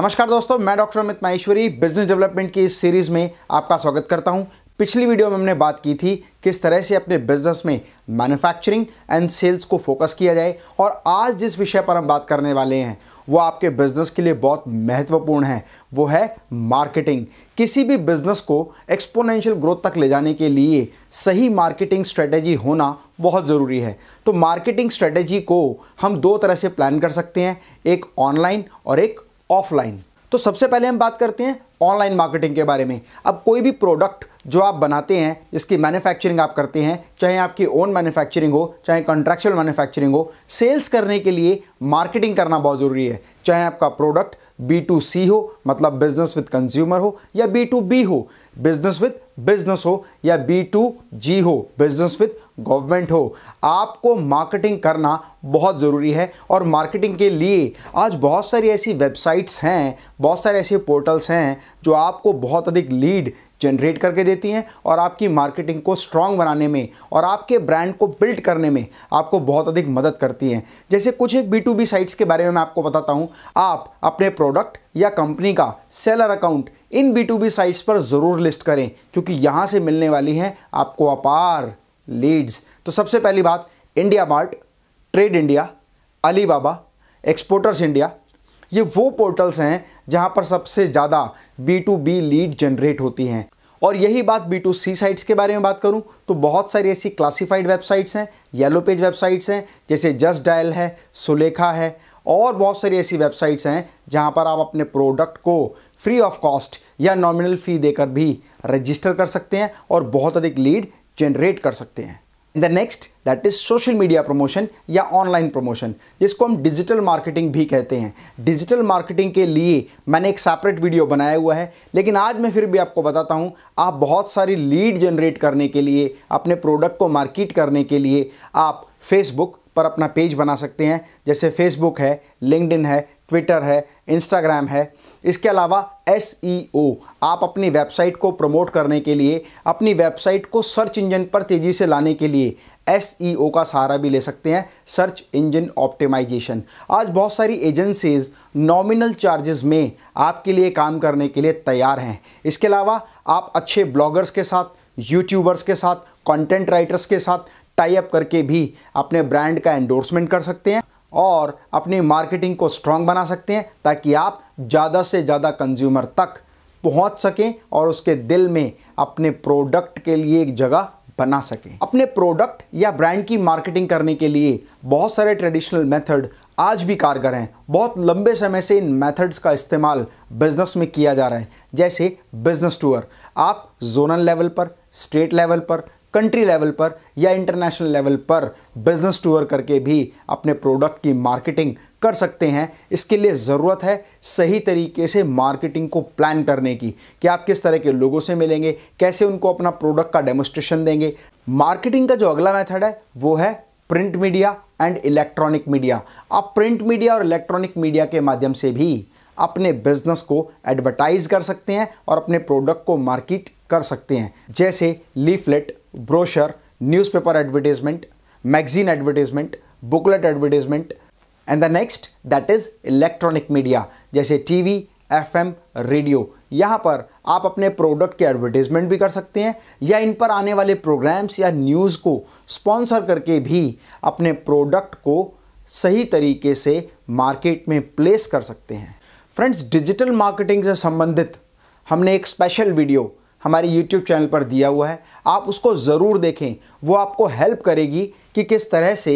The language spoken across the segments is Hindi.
नमस्कार दोस्तों मैं doctor Amit Maheshwari business development की इस सीरीज़ में आपका स्वागत करता हूं पिछली वीडियो में हमने बात की थी किस तरह से अपने बिजनेस में मैन्युफैक्चरिंग एंड सेल्स को फोकस किया जाए और आज जिस विषय पर हम बात करने वाले हैं वो आपके बिजनेस के लिए बहुत महत्वपूर्ण है वो है मार्केटिंग किसी भी बिजनेस को एक्सपोनेंशियल ग्रोथ तक ले जाने के लिए सही मार्केटिंग स्ट्रेटेजी होना बहुत ज़रूरी है तो मार्केटिंग स्ट्रेटेजी को हम दो तरह से प्लान कर सकते हैं एक ऑनलाइन और एक ऑफलाइन तो सबसे पहले हम बात करते हैं ऑनलाइन मार्केटिंग के बारे में अब कोई भी प्रोडक्ट जो आप बनाते हैं जिसकी मैन्युफैक्चरिंग आप करते हैं चाहे आपकी ओन मैन्युफैक्चरिंग हो चाहे कॉन्ट्रैक्चुअल मैन्युफैक्चरिंग हो सेल्स करने के लिए मार्केटिंग करना बहुत ज़रूरी है चाहे आपका प्रोडक्ट बी टू सी हो मतलब बिजनेस विद कंज्यूमर हो या बी टू बी हो बिजनेस विद बिजनेस हो या बी टू जी हो बिजनेस विद गवर्नमेंट हो आपको मार्केटिंग करना बहुत ज़रूरी है और मार्केटिंग के लिए आज बहुत सारी ऐसी वेबसाइट्स हैं बहुत सारे ऐसे पोर्टल्स हैं जो आपको बहुत अधिक लीड जनरेट करके देती हैं और आपकी मार्केटिंग को स्ट्रांग बनाने में और आपके ब्रांड को बिल्ड करने में आपको बहुत अधिक मदद करती हैं जैसे कुछ एक बी टू बी साइट्स के बारे में मैं आपको बताता हूँ आप अपने प्रोडक्ट या कंपनी का सेलर अकाउंट इन बी टू बी साइट्स पर ज़रूर लिस्ट करें क्योंकि यहाँ से मिलने वाली हैं आपको अपार लीड्स तो सबसे पहली बात इंडिया मार्ट ट्रेड इंडिया बाबा एक्सपोर्टर्स इंडिया ये वो पोर्टल्स हैं जहाँ पर सबसे ज़्यादा B to B lead generate होती हैं और यही बात बी टू सी साइट्स के बारे में बात करूं तो बहुत सारी ऐसी क्लासिफाइड वेबसाइट्स हैं येलो पेज वेबसाइट्स हैं जैसे जस्ट डायल है सुलेखा है और बहुत सारी ऐसी वेबसाइट्स हैं जहाँ पर आप अपने प्रोडक्ट को फ्री ऑफ कॉस्ट या नॉमिनल फ़ी देकर भी रजिस्टर कर सकते हैं और बहुत अधिक लीड जनरेट कर सकते हैं the next that is social media promotion या ऑनलाइन प्रमोशन जिसको हम डिजिटल मार्केटिंग भी कहते हैं डिजिटल मार्केटिंग के लिए मैंने एक सेपरेट वीडियो बनाया हुआ है लेकिन आज मैं फिर भी आपको बताता हूँ आप बहुत सारी लीड जनरेट करने के लिए अपने प्रोडक्ट को मार्केट करने के लिए आप फेसबुक पर अपना पेज बना सकते हैं जैसे फेसबुक है लिंकड है ट्विटर है इंस्टाग्राम है इसके अलावा एस e आप अपनी वेबसाइट को प्रमोट करने के लिए अपनी वेबसाइट को सर्च इंजन पर तेज़ी से लाने के लिए एस e का सहारा भी ले सकते हैं सर्च इंजन ऑप्टिमाइजेशन आज बहुत सारी एजेंसीज नॉमिनल चार्जेस में आपके लिए काम करने के लिए तैयार हैं इसके अलावा आप अच्छे ब्लॉगर्स के साथ यूट्यूबर्स के साथ कॉन्टेंट राइटर्स के साथ टाई अप करके भी अपने ब्रांड का एंडोर्समेंट कर सकते हैं और अपनी मार्केटिंग को स्ट्रांग बना सकते हैं ताकि आप ज़्यादा से ज़्यादा कंज्यूमर तक पहुंच सकें और उसके दिल में अपने प्रोडक्ट के लिए एक जगह बना सकें अपने प्रोडक्ट या ब्रांड की मार्केटिंग करने के लिए बहुत सारे ट्रेडिशनल मेथड आज भी कारगर हैं बहुत लंबे समय से इन मेथड्स का इस्तेमाल बिजनेस में किया जा रहा है जैसे बिजनेस टूर आप जोनल लेवल पर स्टेट लेवल पर कंट्री लेवल पर या इंटरनेशनल लेवल पर बिजनेस टूर करके भी अपने प्रोडक्ट की मार्केटिंग कर सकते हैं इसके लिए ज़रूरत है सही तरीके से मार्केटिंग को प्लान करने की कि आप किस तरह के लोगों से मिलेंगे कैसे उनको अपना प्रोडक्ट का डेमोस्ट्रेशन देंगे मार्केटिंग का जो अगला मेथड है वो है print media and electronic media आप प्रिंट मीडिया और इलेक्ट्रॉनिक मीडिया के माध्यम से भी अपने बिजनेस को एडवर्टाइज कर सकते हैं और अपने प्रोडक्ट को मार्केट कर सकते हैं जैसे leaflet brochure newspaper advertisement magazine advertisement booklet advertisement and the next that is electronic media जैसे टीवी एफएम रेडियो यहाँ पर आप अपने प्रोडक्ट के एडवर्टीजमेंट भी कर सकते हैं या इन पर आने वाले प्रोग्राम्स या न्यूज़ को स्पॉन्सर करके भी अपने प्रोडक्ट को सही तरीके से मार्केट में प्लेस कर सकते हैं फ्रेंड्स डिजिटल मार्केटिंग से संबंधित हमने एक स्पेशल वीडियो हमारे YouTube चैनल पर दिया हुआ है आप उसको ज़रूर देखें वो आपको हेल्प करेगी कि किस तरह से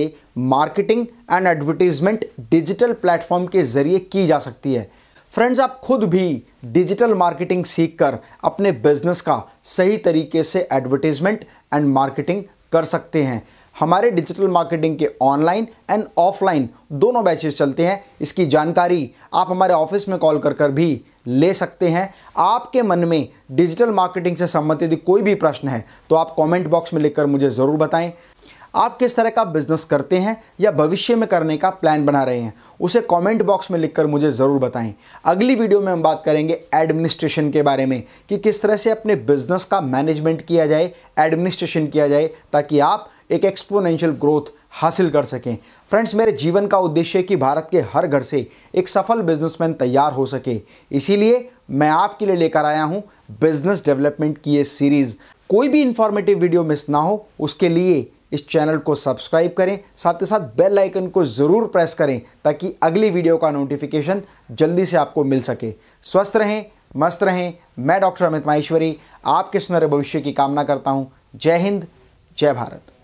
marketing and advertisement digital platform के ज़रिए की जा सकती है फ्रेंड्स आप खुद भी डिजिटल मार्केटिंग सीखकर अपने बिजनेस का सही तरीके से एडवर्टीज़मेंट एंड मार्केटिंग कर सकते हैं हमारे डिजिटल मार्केटिंग के ऑनलाइन एंड ऑफलाइन दोनों बैचेस चलते हैं इसकी जानकारी आप हमारे ऑफिस में कॉल कर कर भी ले सकते हैं आपके मन में डिजिटल मार्केटिंग से संबंधित यदि कोई भी प्रश्न है तो आप कमेंट बॉक्स में लिखकर मुझे ज़रूर बताएं आप किस तरह का बिजनेस करते हैं या भविष्य में करने का प्लान बना रहे हैं उसे कमेंट बॉक्स में लिखकर मुझे ज़रूर बताएं अगली वीडियो में हम बात करेंगे एडमिनिस्ट्रेशन के बारे में कि किस तरह से अपने बिजनेस का मैनेजमेंट किया जाए एडमिनिस्ट्रेशन किया जाए ताकि आप एक एक्सपोनेंशियल ग्रोथ हासिल कर सकें फ्रेंड्स मेरे जीवन का उद्देश्य है कि भारत के हर घर से एक सफल बिजनेसमैन तैयार हो सके इसीलिए मैं आपके लिए लेकर आया हूं बिजनेस डेवलपमेंट की ये सीरीज़ कोई भी इंफॉर्मेटिव वीडियो मिस ना हो उसके लिए इस चैनल को सब्सक्राइब करें साथ ही साथ बेल आइकन को ज़रूर प्रेस करें ताकि अगली वीडियो का नोटिफिकेशन जल्दी से आपको मिल सके स्वस्थ रहें मस्त रहें मैं डॉक्टर अमित माहेश्वरी आपके सुनहरे भविष्य की कामना करता हूँ जय हिंद जय भारत